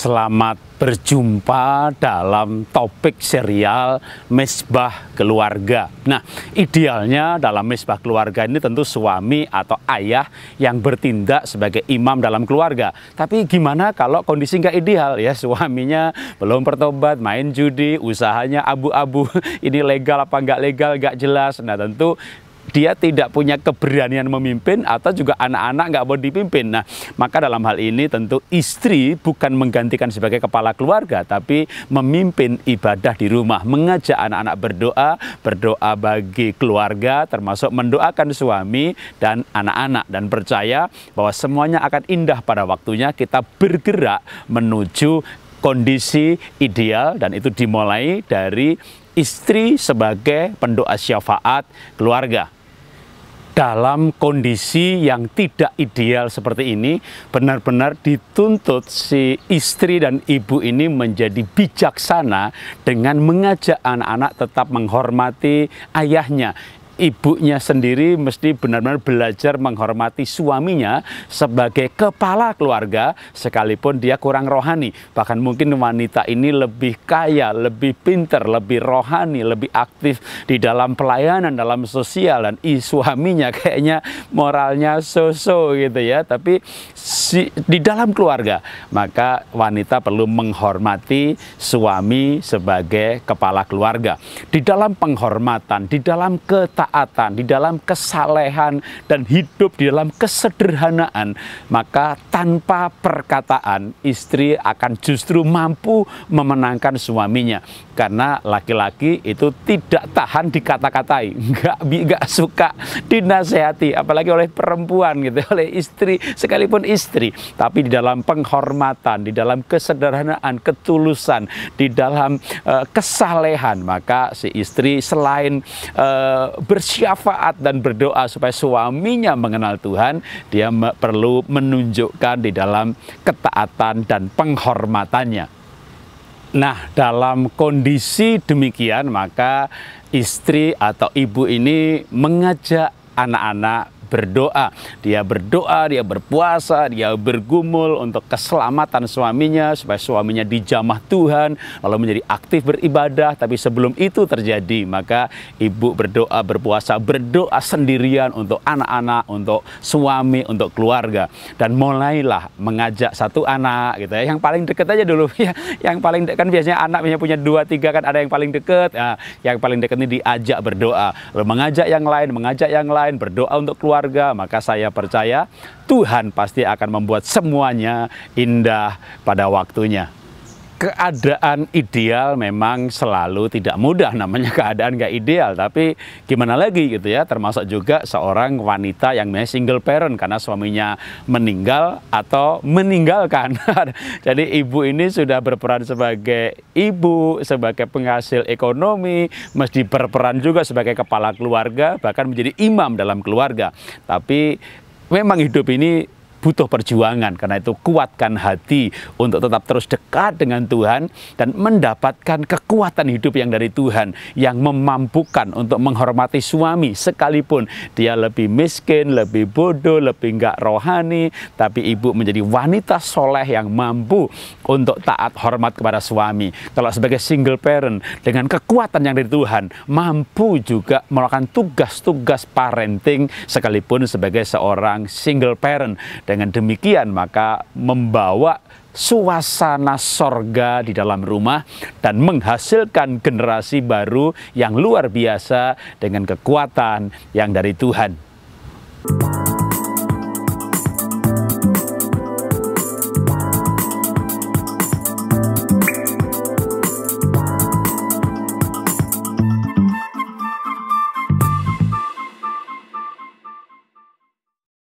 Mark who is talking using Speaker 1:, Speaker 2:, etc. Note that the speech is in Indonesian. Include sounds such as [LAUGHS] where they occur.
Speaker 1: Selamat berjumpa dalam topik serial Mesbah Keluarga. Nah, idealnya dalam Mesbah Keluarga ini tentu suami atau ayah yang bertindak sebagai imam dalam keluarga. Tapi gimana kalau kondisi nggak ideal ya? Suaminya belum bertobat, main judi, usahanya abu-abu, [LAUGHS] ini legal apa nggak legal, nggak jelas. Nah, tentu dia tidak punya keberanian memimpin atau juga anak-anak nggak mau dipimpin. Nah, maka dalam hal ini tentu istri bukan menggantikan sebagai kepala keluarga, tapi memimpin ibadah di rumah, mengajak anak-anak berdoa, berdoa bagi keluarga, termasuk mendoakan suami dan anak-anak dan percaya bahwa semuanya akan indah pada waktunya kita bergerak menuju kondisi ideal dan itu dimulai dari istri sebagai pendoa syafaat keluarga dalam kondisi yang tidak ideal seperti ini benar-benar dituntut si istri dan ibu ini menjadi bijaksana dengan mengajak anak-anak tetap menghormati ayahnya ibunya sendiri mesti benar-benar belajar menghormati suaminya sebagai kepala keluarga sekalipun dia kurang rohani. Bahkan mungkin wanita ini lebih kaya, lebih pinter, lebih rohani, lebih aktif di dalam pelayanan, dalam sosial dan i suaminya kayaknya moralnya so-so gitu ya. Tapi si, di dalam keluarga maka wanita perlu menghormati suami sebagai kepala keluarga. Di dalam penghormatan, di dalam ketaatan ketaatan, di dalam kesalehan dan hidup di dalam kesederhanaan, maka tanpa perkataan istri akan justru mampu memenangkan suaminya karena laki-laki itu tidak tahan dikata-katai, nggak nggak suka dinasehati, apalagi oleh perempuan gitu, oleh istri sekalipun istri, tapi di dalam penghormatan, di dalam kesederhanaan, ketulusan, di dalam uh, kesalehan maka si istri selain uh, eh, ber bersyafaat dan berdoa supaya suaminya mengenal Tuhan, dia perlu menunjukkan di dalam ketaatan dan penghormatannya. Nah, dalam kondisi demikian, maka istri atau ibu ini mengajak anak-anak berdoa. Dia berdoa, dia berpuasa, dia bergumul untuk keselamatan suaminya supaya suaminya dijamah Tuhan, lalu menjadi aktif beribadah. Tapi sebelum itu terjadi, maka ibu berdoa, berpuasa, berdoa sendirian untuk anak-anak, untuk suami, untuk keluarga. Dan mulailah mengajak satu anak gitu ya, yang paling deket aja dulu [LAUGHS] ya. Yang paling dekat kan biasanya anak punya dua tiga kan ada yang paling deket, ya yang paling deket ini diajak berdoa, lalu mengajak yang lain, mengajak yang lain, berdoa untuk keluarga keluarga, maka saya percaya Tuhan pasti akan membuat semuanya indah pada waktunya keadaan ideal memang selalu tidak mudah namanya keadaan nggak ideal tapi gimana lagi gitu ya termasuk juga seorang wanita yang single parent karena suaminya meninggal atau meninggalkan [LAUGHS] jadi ibu ini sudah berperan sebagai ibu sebagai penghasil ekonomi mesti berperan juga sebagai kepala keluarga bahkan menjadi imam dalam keluarga tapi memang hidup ini butuh perjuangan karena itu kuatkan hati untuk tetap terus dekat dengan Tuhan dan mendapatkan kekuatan hidup yang dari Tuhan yang memampukan untuk menghormati suami sekalipun dia lebih miskin, lebih bodoh, lebih enggak rohani tapi ibu menjadi wanita soleh yang mampu untuk taat hormat kepada suami. Kalau sebagai single parent dengan kekuatan yang dari Tuhan mampu juga melakukan tugas-tugas parenting sekalipun sebagai seorang single parent dengan demikian maka membawa suasana sorga di dalam rumah dan menghasilkan generasi baru yang luar biasa dengan kekuatan yang dari Tuhan.